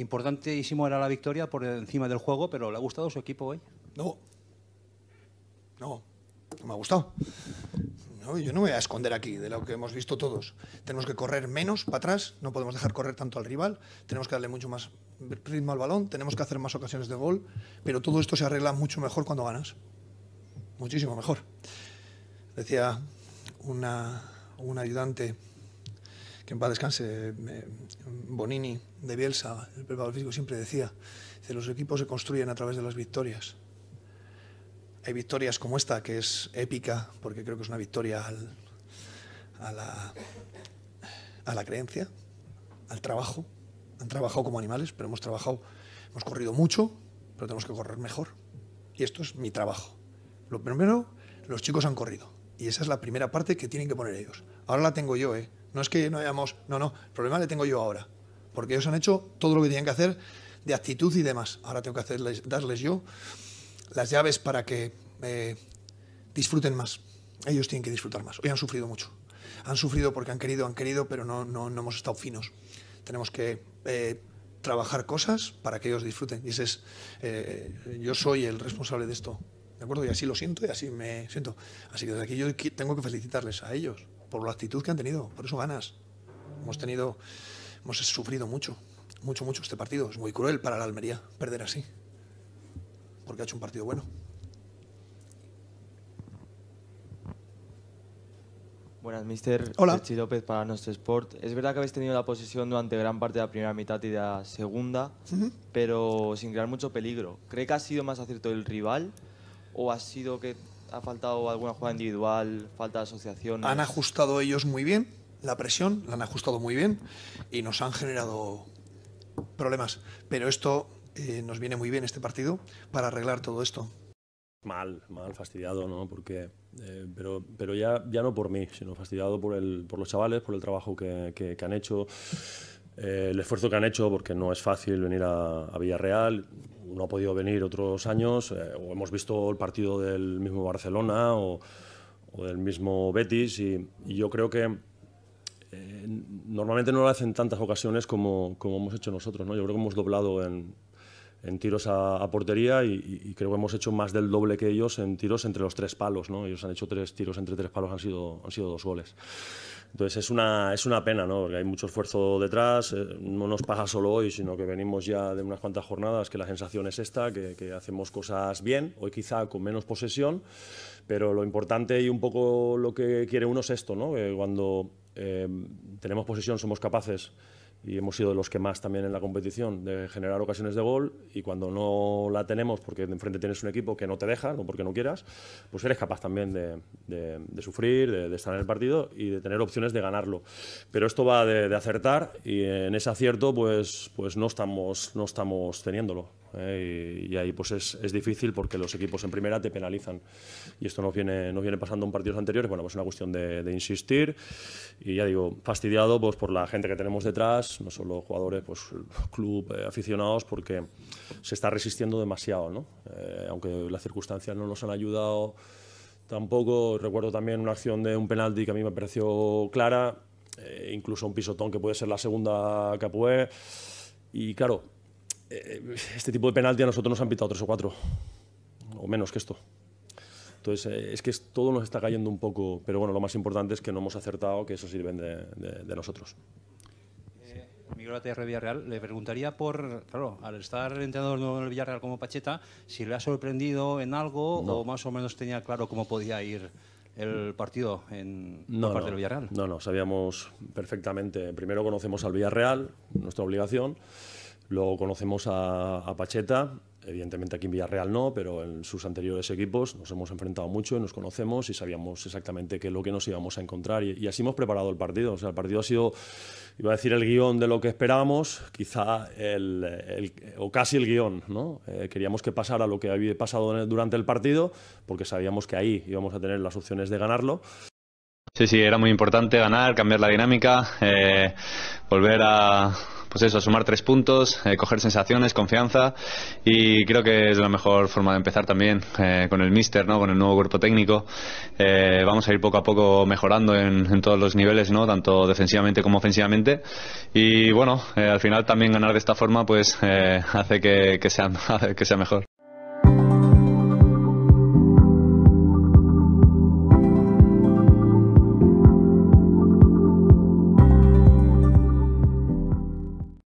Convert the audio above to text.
importantísimo era la victoria por encima del juego, pero ¿le ha gustado su equipo hoy? No. No, no me ha gustado. yo no me voy a esconder aquí de lo que hemos visto todos. Tenemos que correr menos para atrás, no podemos dejar correr tanto al rival, tenemos que darle mucho más ritmo al balón, tenemos que hacer más ocasiones de gol, pero todo esto se arregla mucho mejor cuando ganas. Muchísimo mejor. Decía una, un ayudante que en paz descanse, Bonini de Bielsa, el preparador físico, siempre decía, los equipos se construyen a través de las victorias. Hay victorias como esta, que es épica, porque creo que es una victoria a, la, a la creencia, al trabajo. Han trabajado como animales, pero hemos trabajado, hemos corrido mucho, pero tenemos que correr mejor. Y esto es mi trabajo. Lo primero, los chicos han corrido. Y esa es la primera parte que tienen que poner ellos. Ahora la tengo yo, ¿eh? No es que no hayamos... No, no, el problema le tengo yo ahora. Porque ellos han hecho todo lo que tenían que hacer de actitud y demás. Ahora tengo que hacerles, darles yo las llaves para que eh, disfruten más. Ellos tienen que disfrutar más. Hoy han sufrido mucho. Han sufrido porque han querido, han querido, pero no, no, hemos estado finos. Tenemos que eh, trabajar cosas para que ellos disfruten. Y ese es, eh, yo soy el responsable de esto. ¿De acuerdo? Y así lo siento y así me siento. Así que desde aquí yo tengo que felicitarles a ellos por la actitud que han tenido, por eso ganas. Hemos tenido, hemos sufrido mucho, mucho, mucho este partido. Es muy cruel para la Almería perder así, porque ha hecho un partido bueno. Buenas, mister. Hola. López para nuestro Sport. Es verdad que habéis tenido la posición durante gran parte de la primera mitad y de la segunda, pero sin crear mucho peligro. ¿Cree que ha sido más acierto el rival o ha sido que ha faltado alguna jugada individual, falta de asociación. Han ajustado ellos muy bien la presión, la han ajustado muy bien y nos han generado problemas. Pero esto eh, nos viene muy bien, este partido, para arreglar todo esto. Mal, mal, fastidiado, ¿no? Porque, eh, pero, pero ya, ya no por mí, sino fastidiado por, el, por los chavales, por el trabajo que, que, que han hecho eh, el esfuerzo que han hecho, porque no es fácil venir a, Villarreal. no ha podido venir otros años, eh, o hemos visto el partido del mismo Barcelona o, del mismo Betis, y, yo creo que eh, normalmente no lo hacen tantas ocasiones como, hemos hecho nosotros. ¿no? Yo creo que hemos doblado en, en tiros a, portería y, creo que hemos hecho más del doble que ellos en tiros entre los tres palos. ¿no? Ellos han hecho tres tiros entre tres palos, han sido, han sido dos goles. Entonces es una, es una pena, ¿no? porque hay mucho esfuerzo detrás. Eh, no nos pasa solo hoy, sino que venimos ya de unas cuantas jornadas que la sensación es esta, que, hacemos cosas bien, hoy quizá con menos posesión, pero lo importante y un poco lo que quiere uno es esto, que cuando eh, tenemos posesión somos capaces y hemos sido los que más también en la competición de generar ocasiones de gol y cuando no la tenemos porque enfrente tienes un equipo que no te deja, no porque no quieras, pues eres capaz también de, sufrir, de, estar en el partido y de tener opciones de ganarlo. Pero esto va de, acertar y en ese acierto pues, pues no, estamos, no estamos teniéndolo. Eh, y, ahí pues es, es, difícil porque los equipos en primera te penalizan y esto nos viene, nos viene pasando en partidos anteriores, bueno, pues es una cuestión de, insistir y ya digo, fastidiado pues por la gente que tenemos detrás, no solo jugadores, pues club, eh, aficionados, porque se está resistiendo demasiado, ¿no? Eh, aunque las circunstancias no nos han ayudado tampoco, recuerdo también una acción de un penalti que a mí me pareció clara, incluso un pisotón que puede ser la segunda Capoe. Y claro, eh, este tipo de penalti a nosotros nos han pitado tres o cuatro, o menos que esto. Entonces, eh, es que todo nos está cayendo un poco, pero bueno, lo más importante es que no hemos acertado, que eso sirve de, de, de nosotros. Eh, Miguel Villarreal, le preguntaría por, claro, al estar entrenador nuevo en el Villarreal como Pacheta, si le ha sorprendido en algo o más o menos tenía claro cómo podía ir el partido en la parte del Villarreal. No, no, sabíamos perfectamente. Primero conocemos al Villarreal, nuestra obligación. Luego conocemos a, Pacheta, evidentemente aquí en Villarreal no, pero en sus anteriores equipos nos hemos enfrentado mucho, y nos conocemos y sabíamos exactamente qué es lo que nos íbamos a encontrar y, así hemos preparado el partido. O sea, el partido ha sido, iba a decir el guión de lo que esperábamos, quizá el, o casi el guión. ¿no? Eh, queríamos que pasara lo que había pasado durante el partido porque sabíamos que ahí íbamos a tener las opciones de ganarlo. Sí, sí, era muy importante ganar, cambiar la dinámica, eh, volver a pues eso, sumar tres puntos, eh, coger sensaciones, confianza y creo que es la mejor forma de empezar también eh, con el míster, ¿no? Con el nuevo cuerpo técnico. Eh, vamos a ir poco a poco mejorando en, todos los niveles, ¿no? Tanto defensivamente como ofensivamente y bueno, al final también ganar de esta forma pues hace que, sea, que sea mejor.